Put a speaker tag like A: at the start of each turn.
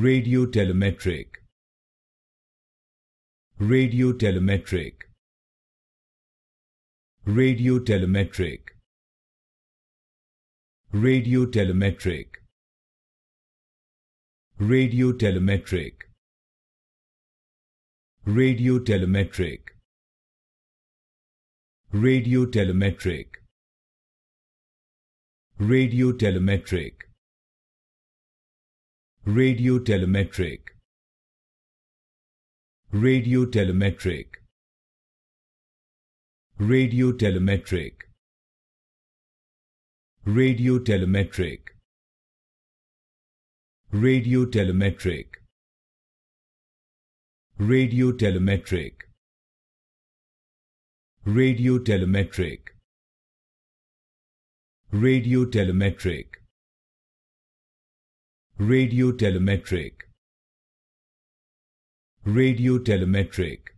A: radio telemetric radio telemetric radio telemetric radio telemetric radio telemetric radio telemetric radio telemetric Radio telemetric. Radio telemetric. Radio telemetric. Radio telemetric. Radio telemetric. Radio telemetric. Radio telemetric radio telemetric radio telemetric